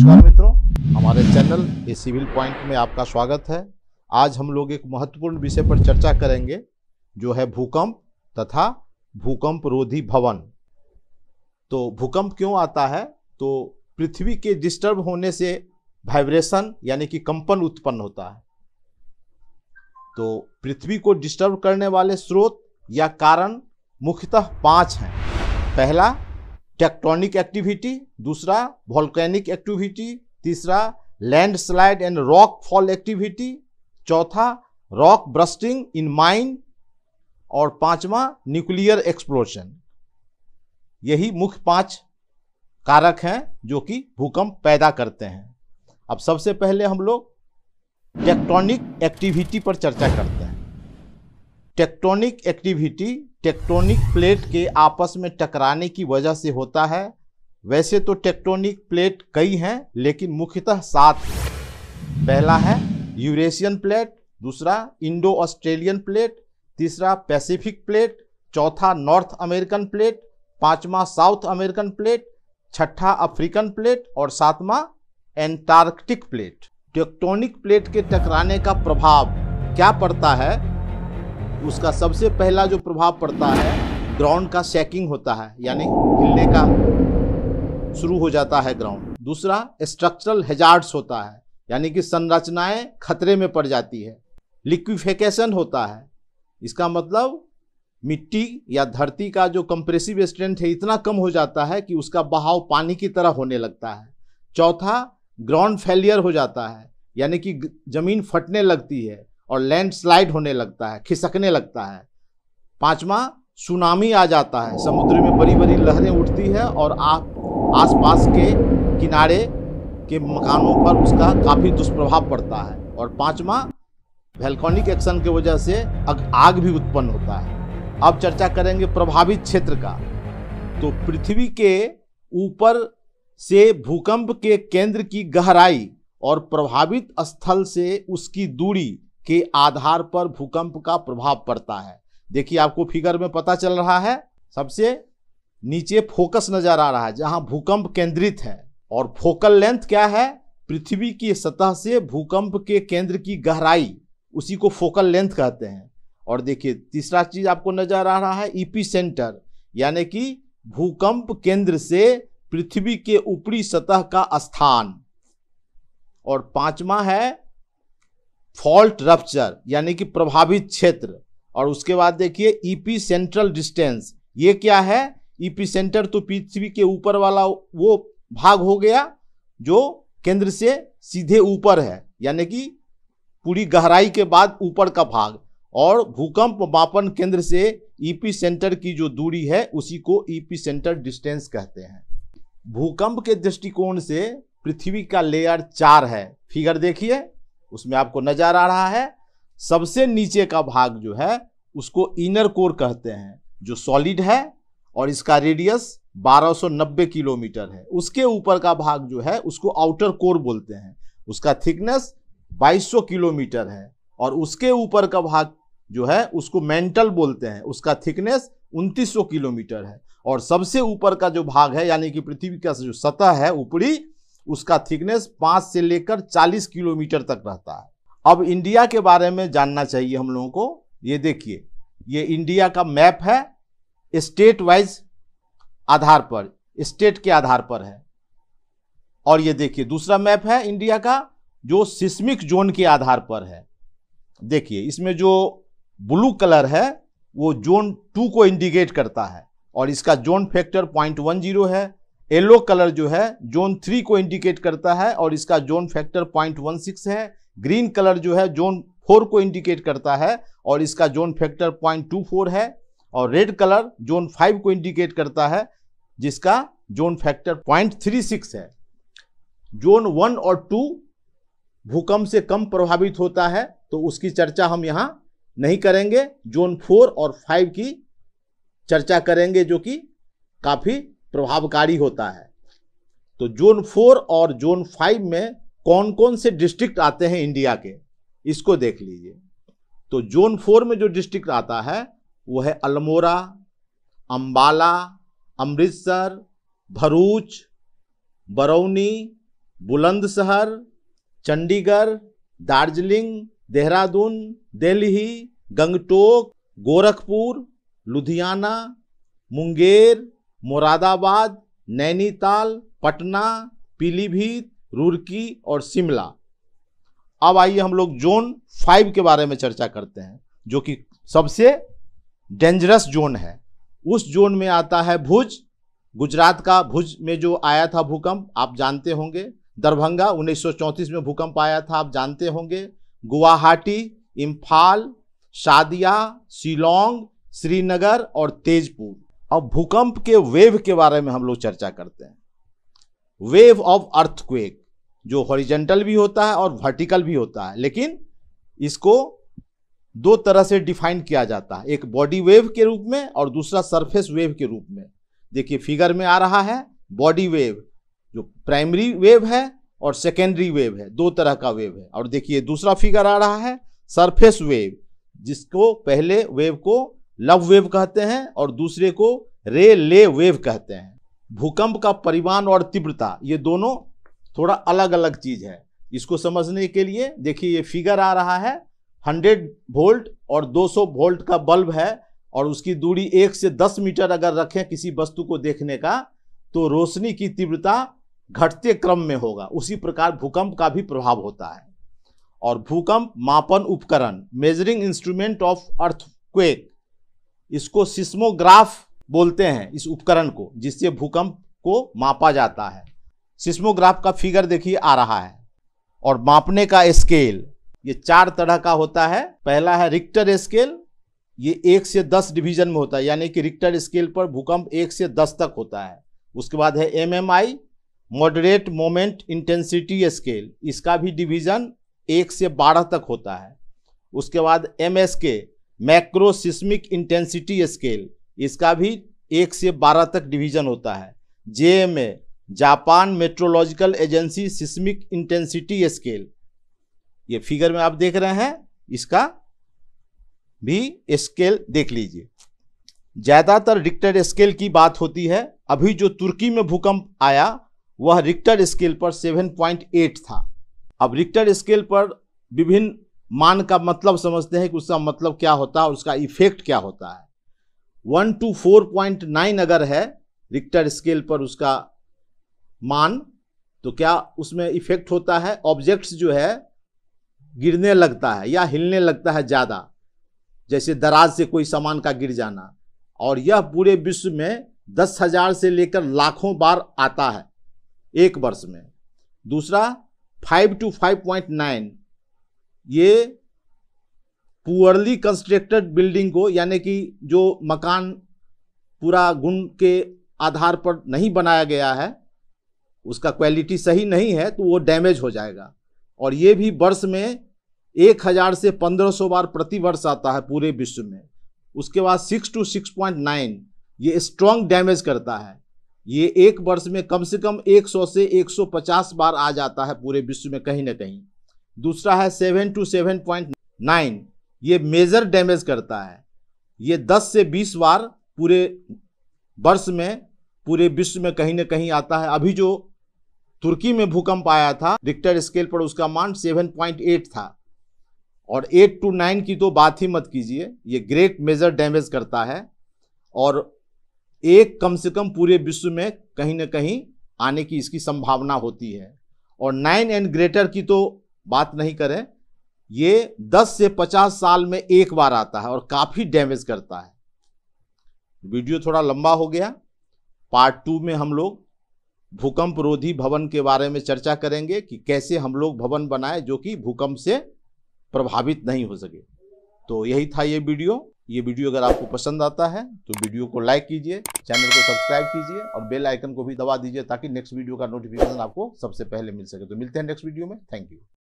नमस्कार हम्म। मित्रों हमारे चैनल ए सिविल पॉइंट में आपका स्वागत है आज हम लोग एक महत्वपूर्ण विषय पर चर्चा करेंगे जो है भूकंप तथा भूकंप रोधी भवन तो भूकंप क्यों आता है तो पृथ्वी के डिस्टर्ब होने से वाइब्रेशन यानी कि कंपन उत्पन्न होता है तो पृथ्वी को डिस्टर्ब करने वाले स्रोत या कारण मुख्यतः पांच हैं पहला टेक्टोनिक एक्टिविटी दूसरा वॉल्केनिक एक्टिविटी तीसरा landslide and rock fall activity चौथा रॉक ब्रस्टिंग इन माइन और पांचवा न्यूक्लियर एक्सप्लोशन यही मुख्य पांच कारक हैं जो कि भूकंप पैदा करते हैं अब सबसे पहले हम लोग टेक्टोनिक एक्टिविटी पर चर्चा करते हैं टेक्टोनिक एक्टिविटी टेक्टोनिक प्लेट के आपस में टकराने की वजह से होता है वैसे तो टेक्टोनिक प्लेट कई हैं लेकिन मुख्यतः सात पहला है यूरेशियन प्लेट दूसरा इंडो ऑस्ट्रेलियन प्लेट तीसरा पैसिफिक प्लेट चौथा नॉर्थ अमेरिकन प्लेट पांचवा साउथ अमेरिकन प्लेट छठा अफ्रीकन प्लेट और सातवां एंटार्कटिक प्लेट टेक्टोनिक प्लेट के टकराने का प्रभाव क्या पड़ता है उसका सबसे पहला जो प्रभाव पड़ता है ग्राउंड का सेकिंग होता है यानी हिलने का शुरू हो जाता है ग्राउंड दूसरा स्ट्रक्चरल हेजार्ड्स होता है यानी कि संरचनाएं खतरे में पड़ जाती है लिक्विफिकेशन होता है इसका मतलब मिट्टी या धरती का जो कंप्रेसिव स्ट्रेंथ है इतना कम हो जाता है कि उसका बहाव पानी की तरह होने लगता है चौथा ग्राउंड फेलियर हो जाता है यानी कि जमीन फटने लगती है और लैंडस्लाइड होने लगता है खिसकने लगता है पांचवा सुनामी आ जाता है समुद्र में बड़ी बड़ी लहरें उठती है और आस पास के किनारे के मकानों पर उसका काफ़ी दुष्प्रभाव पड़ता है और पांचवा वेल्कॉनिक एक्शन की वजह से आग भी उत्पन्न होता है अब चर्चा करेंगे प्रभावित क्षेत्र का तो पृथ्वी के ऊपर से भूकंप के केंद्र की गहराई और प्रभावित स्थल से उसकी दूरी के आधार पर भूकंप का प्रभाव पड़ता है देखिए आपको फिगर में पता चल रहा है सबसे नीचे फोकस नजर आ रहा है जहां भूकंप केंद्रित है और फोकल लेंथ क्या है पृथ्वी की सतह से भूकंप के केंद्र की गहराई उसी को फोकल लेंथ कहते हैं और देखिए तीसरा चीज आपको नजर आ रहा है ईपी सेंटर यानी कि भूकंप केंद्र से पृथ्वी के ऊपरी सतह का स्थान और पांचवा है फॉल्ट रप्चर यानी कि प्रभावित क्षेत्र और उसके बाद देखिए ईपी सेंट्रल डिस्टेंस ये क्या है ईपी e सेंटर तो पृथ्वी के ऊपर वाला वो भाग हो गया जो केंद्र से सीधे ऊपर है यानी कि पूरी गहराई के बाद ऊपर का भाग और भूकंप मापन केंद्र से ईपी e सेंटर की जो दूरी है उसी को ईपी सेंटर डिस्टेंस कहते हैं भूकंप के दृष्टिकोण से पृथ्वी का लेयर चार है फिगर देखिए उसमें आपको नजर आ रहा है सबसे नीचे का भाग जो है उसको इनर कोर कहते हैं जो सॉलिड है और इसका रेडियस 1290 किलोमीटर है उसके ऊपर का भाग जो है उसको आउटर कोर बोलते हैं उसका थिकनेस 2200 किलोमीटर है और उसके ऊपर का भाग जो है उसको मेंटल बोलते हैं उसका थिकनेस 2900 किलोमीटर है और सबसे ऊपर का जो भाग है यानी कि पृथ्वी का जो सतह है ऊपरी उसका थिकनेस पांच से लेकर चालीस किलोमीटर तक रहता है अब इंडिया के बारे में जानना चाहिए हम लोगों को ये देखिए ये इंडिया का मैप है स्टेट वाइज आधार पर स्टेट के आधार पर है और ये देखिए दूसरा मैप है इंडिया का जो सिस्मिक जोन के आधार पर है देखिए इसमें जो ब्लू कलर है वो जोन टू को इंडिकेट करता है और इसका zone factor point one zero है येलो कलर जो है जोन थ्री को इंडिकेट करता है और इसका zone factor point one six है ग्रीन कलर जो है जोन फोर को इंडिकेट करता है और इसका zone factor point two four है और रेड कलर जोन फाइव को इंडिकेट करता है जिसका zone factor point three six है जोन वन और टू भूकंप से कम प्रभावित होता है तो उसकी चर्चा हम यहाँ नहीं करेंगे जोन फोर और फाइव की चर्चा करेंगे जो कि काफ़ी प्रभावकारी होता है तो जोन फोर और जोन फाइव में कौन कौन से डिस्ट्रिक्ट आते हैं इंडिया के इसको देख लीजिए तो जोन फोर में जो डिस्ट्रिक्ट आता है वो है अल्मोरा अम्बाला अमृतसर भरूच बरौनी बुलंदशहर चंडीगढ़ दार्जिलिंग देहरादून दिल्ली गंगटोक गोरखपुर लुधियाना मुंगेर मुरादाबाद नैनीताल पटना पीलीभीत रुड़की और शिमला अब आइए हम लोग जोन फाइव के बारे में चर्चा करते हैं जो कि सबसे डेंजरस जोन है उस जोन में आता है भुज गुजरात का भुज में जो आया था भूकंप आप जानते होंगे दरभंगा 1934 में भूकंप आया था आप जानते होंगे गुवाहाटी इम्फाल शादिया शिलोंग श्रीनगर और तेजपुर अब भूकंप के वेव के बारे में हम लोग चर्चा करते हैं वेव ऑफ अर्थक्वेक जो हॉरिजेंटल भी होता है और वर्टिकल भी होता है लेकिन इसको दो तरह से डिफाइन किया जाता है एक बॉडी वेव के रूप में और दूसरा सरफेस वेव के रूप में देखिए फिगर में आ रहा है बॉडी वेव जो प्राइमरी वेव है और सेकेंडरी वेव है दो तरह का वेव है और देखिए दूसरा फिगर आ रहा है सरफेस वेव जिसको पहले वेव को लव वेव कहते हैं और दूसरे को रे ले वेव कहते हैं भूकंप का परिमाण और तीव्रता ये दोनों थोड़ा अलग अलग चीज है इसको समझने के लिए देखिए ये फिगर आ रहा है 100 वोल्ट और 200 वोल्ट का बल्ब है और उसकी दूरी एक से दस मीटर अगर रखें किसी वस्तु को देखने का तो रोशनी की तीव्रता घटते क्रम में होगा उसी प्रकार भूकंप का भी प्रभाव होता है और भूकंप मापन उपकरण मेजरिंग इंस्ट्रूमेंट ऑफ अर्थक्वेक इसको सिस्मोग्राफ बोलते हैं इस उपकरण को जिससे भूकंप को मापा जाता है सिस्मोग्राफ का फिगर देखिए आ रहा है और मापने का स्केल ये चार तरह का होता है पहला है रिक्टर स्केल ये एक से दस डिवीजन में होता है यानी कि रिक्टर स्केल पर भूकंप एक से दस तक होता है उसके बाद है M M I moderate moment intensity scale इसका भी डिवीजन एक से बारह तक होता है उसके बाद एम एस के मैक्रोसिस्मिक इंटेंसिटी स्केल इसका भी एक से बारह तक डिवीजन होता है जे में Japan meteorological agency seismic intensity scale ये फिगर में आप देख रहे हैं इसका भी स्केल देख लीजिए ज़्यादातर रिक्टर स्केल की बात होती है अभी जो तुर्की में भूकंप आया वह रिक्टर स्केल पर 7.8 था अब रिक्टर स्केल पर विभिन्न मान का मतलब समझते हैं कि उसका मतलब क्या होता है उसका इफेक्ट क्या होता है one to four point nine अगर है रिक्टर स्केल पर उसका मान तो क्या उसमें इफेक्ट होता है ऑब्जेक्ट्स जो है गिरने लगता है या हिलने लगता है ज़्यादा जैसे दराज से कोई सामान का गिर जाना और यह पूरे विश्व में दस हजार से लेकर लाखों बार आता है एक वर्ष में दूसरा five to five point nine ये पुअरली कंस्ट्रक्टेड बिल्डिंग को यानी कि जो मकान पूरा गुण के आधार पर नहीं बनाया गया है उसका क्वालिटी सही नहीं है तो वो डैमेज हो जाएगा और ये भी वर्ष में एक हज़ार से पंद्रह सौ बार प्रति वर्ष आता है पूरे विश्व में उसके बाद six to six point nine ये स्ट्रॉन्ग डैमेज करता है ये एक वर्ष में कम से कम एक सौ से एक सौ पचास बार आ जाता है पूरे विश्व में कहीं ना कहीं दूसरा है seven to seven point nine ये मेजर डैमेज करता है ये दस से बीस बार पूरे वर्ष में पूरे विश्व में कहीं ना कहीं आता है अभी जो तुर्की में भूकंप आया था रिक्टर स्केल पर उसका मान एट था और एट टू नाइन की तो बात ही मत कीजिए ये ग्रेट मेजर डैमेज करता है और एक कम से कम पूरे विश्व में कहीं ना कहीं आने की इसकी संभावना होती है और नाइन एंड ग्रेटर की तो बात नहीं करें ये 10 से 50 साल में एक बार आता है और काफ़ी डैमेज करता है वीडियो थोड़ा लंबा हो गया पार्ट टू में हम लोग भूकंप रोधी भवन के बारे में चर्चा करेंगे कि कैसे हम लोग भवन बनाए जो कि भूकंप से प्रभावित नहीं हो सके तो यही था ये वीडियो ये वीडियो अगर आपको पसंद आता है तो वीडियो को लाइक कीजिए चैनल को सब्सक्राइब कीजिए और बेल आइकन को भी दबा दीजिए ताकि नेक्स्ट वीडियो का नोटिफिकेशन आपको सबसे पहले मिल सके तो मिलते हैं नेक्स्ट वीडियो में थैंक यू